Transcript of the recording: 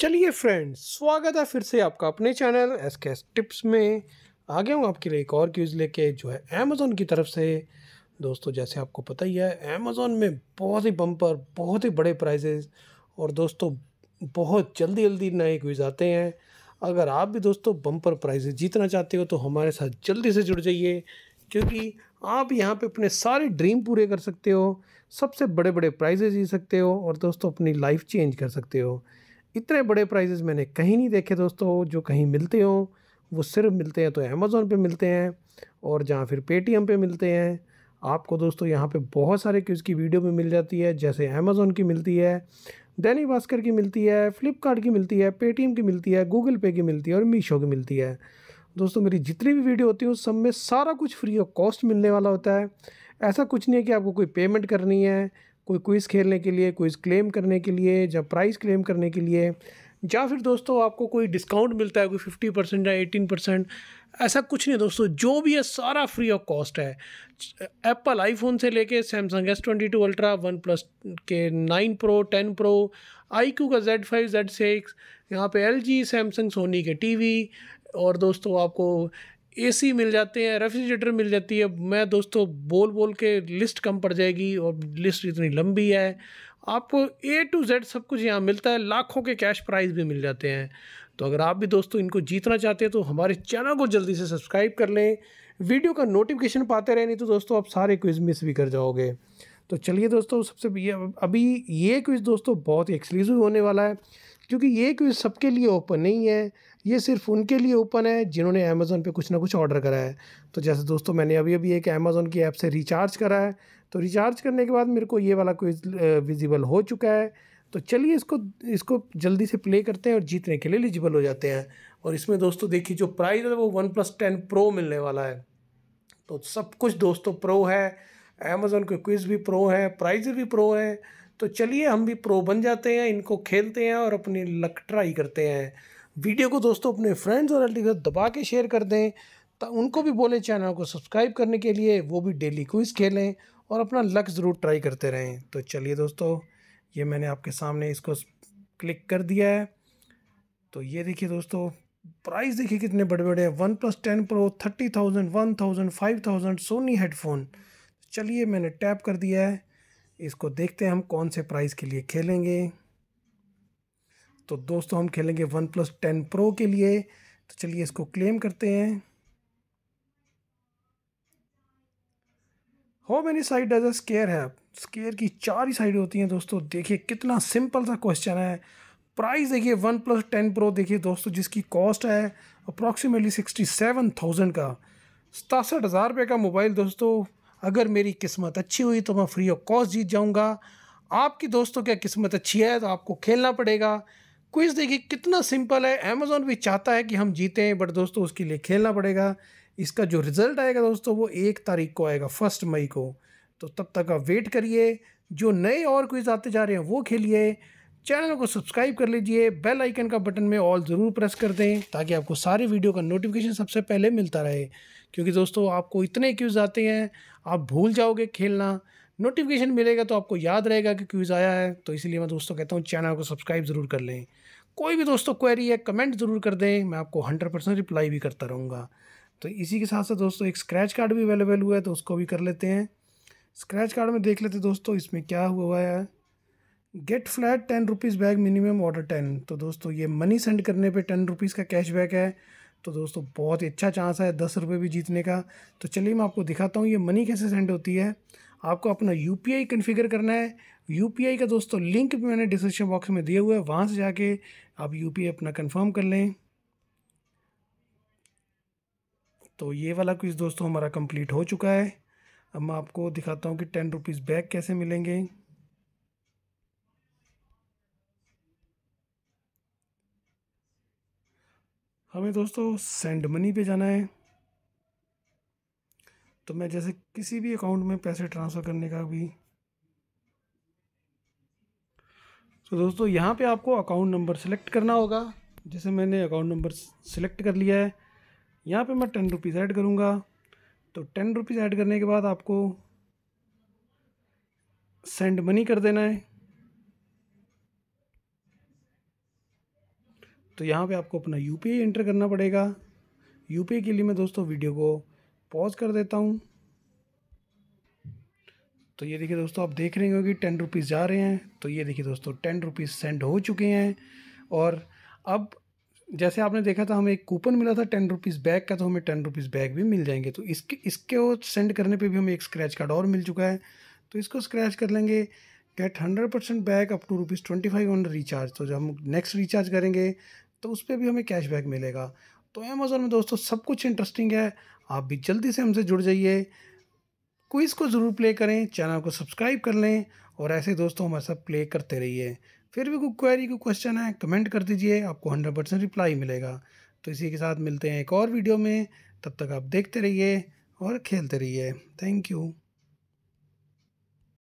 चलिए फ्रेंड्स स्वागत है फिर से आपका अपने channel S K S tips में आ गया हूँ आपके लिए एक और क्यूज़ लेके जो है अमेज़ोन की तरफ से दोस्तों जैसे आपको पता ही है अमेज़ोन में बहुत ही बम्पर बहुत ही बड़े प्राइजेज और दोस्तों बहुत जल्दी जल्दी नए क्यूज़ आते हैं अगर आप भी दोस्तों बम्पर प्राइजेज जीतना चाहते हो तो हमारे साथ जल्दी से जुड़ जाइए क्योंकि आप यहाँ पे अपने सारे ड्रीम पूरे कर सकते हो सबसे बड़े बड़े प्राइजेज जीत सकते हो और दोस्तों अपनी लाइफ चेंज कर सकते हो इतने बड़े प्राइजेज़ मैंने कहीं नहीं देखे दोस्तों जो कहीं मिलते हों वो सिर्फ मिलते हैं तो अमेज़ोन पे मिलते हैं और जहाँ फिर पेटीएम पे मिलते हैं आपको दोस्तों यहाँ पे बहुत सारे क्यूज़ की वीडियो भी मिल जाती है जैसे अमेज़ोन की मिलती है दैनिक भास्कर की मिलती है फ्लिपकार्ट की मिलती है पेटीएम की मिलती है गूगल पे की मिलती है और मीशो की मिलती है दोस्तों मेरी जितनी भी वीडियो होती है उस सब में सारा कुछ फ्री ऑफ कॉस्ट मिलने वाला होता है ऐसा कुछ नहीं है कि आपको कोई पेमेंट करनी है कोई क्विज़ खेलने के लिए क्विज़ क्लेम करने के लिए या प्राइज़ क्लेम करने के लिए या फिर दोस्तों आपको कोई डिस्काउंट मिलता है कोई फिफ्टी परसेंट या एटीन परसेंट ऐसा कुछ नहीं दोस्तों जो भी है सारा फ्री ऑफ कॉस्ट है एप्पल आईफोन से लेके Samsung S twenty two Ultra OnePlus के nine Pro ten Pro iQOO का जेड फाइव जेड सिक्स यहाँ पे एल जी सैमसंग सोनी के टी वी और दोस्तों आपको एसी मिल जाते हैं रेफ्रिजरेटर मिल जाती है मैं दोस्तों बोल बोल के लिस्ट कम पड़ जाएगी और लिस्ट इतनी लंबी है आपको ए टू जेड सब कुछ यहाँ मिलता है लाखों के कैश प्राइज़ भी मिल जाते हैं तो अगर आप भी दोस्तों इनको जीतना चाहते हैं तो हमारे चैनल को जल्दी से सब्सक्राइब कर लें वीडियो का नोटिफिकेशन पाते रहे नहीं तो दोस्तों आप सारे क्विज़ मिस भी कर जाओगे तो चलिए दोस्तों सबसे ये अभी ये क्विज़ दोस्तों बहुत ही एक्सक्लूसिव होने वाला है क्योंकि ये क्विज़ सबके लिए ओपन नहीं है ये सिर्फ उनके लिए ओपन है जिन्होंने अमेज़ोन पे कुछ ना कुछ ऑर्डर करा है तो जैसे दोस्तों मैंने अभी अभी एक अमेज़ोन की ऐप से रिचार्ज करा है तो रिचार्ज करने के बाद मेरे को ये वाला क्विज़ विजिबल हो चुका है तो चलिए इसको इसको जल्दी से प्ले करते हैं और जीतने के लिए एलिजिबल हो जाते हैं और इसमें दोस्तों देखिए जो प्राइज़ है वो वन प्लस टेन प्रो मिलने वाला है तो सब कुछ दोस्तों प्रो है अमेज़ोन के क्विज़ भी प्रो है प्राइज़ भी प्रो है तो चलिए हम भी प्रो बन जाते हैं इनको खेलते हैं और अपनी लक ट्राई करते हैं वीडियो को दोस्तों अपने फ्रेंड्स और रिलेटिव दबा के शेयर कर दें तो उनको भी बोले चैनल को सब्सक्राइब करने के लिए वो भी डेली क्विज खेलें और अपना लक ज़रूर ट्राई करते रहें तो चलिए दोस्तों ये मैंने आपके सामने इसको क्लिक कर दिया है तो ये देखिए दोस्तों प्राइस देखिए कितने बड़े बड़े हैं OnePlus ten Pro thirty thousand one thousand five thousand Sony headphone चलिए मैंने टैप कर दिया है इसको देखते हैं हम कौन से प्राइस के लिए खेलेंगे तो दोस्तों हम खेलेंगे वन प्लस टेन प्रो के लिए तो चलिए इसको क्लेम करते हैं how many side has a square है स्केयर की चार ही साइड होती हैं दोस्तों देखिए कितना सिंपल सा क्वेश्चन है प्राइस देखिए वन प्लस टेन प्रो देखिए दोस्तों जिसकी कॉस्ट है अप्रॉक्सीमेटली सिक्सटी सेवन थाउजेंड का सतासठ हज़ार रुपये का मोबाइल दोस्तों अगर मेरी किस्मत अच्छी हुई तो मैं फ्री ऑफ कॉस्ट जीत जाऊँगा आपकी दोस्तों की किस्मत अच्छी है तो आपको खेलना पड़ेगा क्विज देखिए कितना सिंपल है अमेजोन भी चाहता है कि हम जीतें बट दोस्तों उसके लिए खेलना पड़ेगा इसका जो रिज़ल्ट आएगा दोस्तों वो एक तारीख को आएगा फर्स्ट मई को तो तब तक आप वेट करिए जो नए और क्विज़ आते जा रहे हैं वो खेलिए चैनल को सब्सक्राइब कर लीजिए बेल आइकन का बटन में ऑल ज़रूर प्रेस कर दें ताकि आपको सारे वीडियो का नोटिफिकेशन सबसे पहले मिलता रहे क्योंकि दोस्तों आपको इतने क्यूज़ आते हैं आप भूल जाओगे खेलना नोटिफिकेशन मिलेगा तो आपको याद रहेगा कि क्यूज़ आया है तो इसलिए मैं दोस्तों कहता हूँ चैनल को सब्सक्राइब ज़रूर कर लें कोई भी दोस्तों क्वेरी है कमेंट ज़रूर कर दें मैं आपको हंड्रेड परसेंट रिप्लाई भी करता रहूँगा तो इसी के साथ साथ दोस्तों एक स्क्रैच कार्ड भी अवेलेबल हुआ है तो उसको भी कर लेते हैं स्क्रैच कार्ड में देख लेते दोस्तों इसमें क्या हुआ है get flat ten rupees back minimum order ten तो दोस्तों ये मनी सेंड करने पे टेन रुपीज़ का कैशबैक है तो दोस्तों बहुत ही अच्छा चांस है दस रुपये भी जीतने का तो चलिए मैं आपको दिखाता हूँ ये मनी कैसे सेंड होती है आपको अपना यू पी कन्फिगर करना है यू का दोस्तों लिंक भी मैंने डिस्क्रिप्शन बॉक्स में दिया हुआ है वहाँ से जाके आप यू अपना कन्फर्म कर लें तो ये वाला कुछ दोस्तों हमारा कंप्लीट हो चुका है अब मैं आपको दिखाता हूँ कि टेन रुपीज़ बैग कैसे मिलेंगे हमें दोस्तों सेंड मनी पे जाना है तो मैं जैसे किसी भी अकाउंट में पैसे ट्रांसफ़र करने का भी तो दोस्तों यहाँ पे आपको अकाउंट नंबर सेलेक्ट करना होगा जैसे मैंने अकाउंट नंबर सेलेक्ट कर लिया है यहाँ पे मैं टेन रुपीज़ ऐड करूँगा तो टेन रुपीज़ ऐड करने के बाद आपको सेंड मनी कर देना है तो यहाँ पे आपको अपना यू एंटर करना पड़ेगा यू के लिए मैं दोस्तों वीडियो को पॉज कर देता हूँ तो ये देखिए दोस्तों आप देख रहे होंगे टेन रुपीज़ जा रहे हैं तो ये देखिए दोस्तों टेन रुपीज़ सेंड हो चुके हैं और अब जैसे आपने देखा था हमें एक कूपन मिला था टेन रुपीज़ बैग का तो हमें टेन रुपीज़ बैग भी मिल जाएंगे तो इसके इसके वो सेंड करने पे भी हमें एक स्क्रैच कार्ड और मिल चुका है तो इसको स्क्रैच कर लेंगे get hundred percent back up to rupees twenty five on recharge तो जब हम नेक्स्ट रिचार्ज करेंगे तो उस पर भी हमें कैशबैक मिलेगा तो अमेज़ोन में दोस्तों सब कुछ इंटरेस्टिंग है आप भी जल्दी से हमसे जुड़ जाइए क्विज़ को ज़रूर प्ले करें चैनल को सब्सक्राइब कर लें और ऐसे दोस्तों हमारे साथ प्ले करते रहिए फिर भी कोई क्वेरी कोई क्वेश्चन है कमेंट कर दीजिए आपको हंड्रेड परसेंट रिप्लाई मिलेगा तो इसी के साथ मिलते हैं एक और वीडियो में तब तक आप देखते रहिए और खेलते रहिए थैंक यू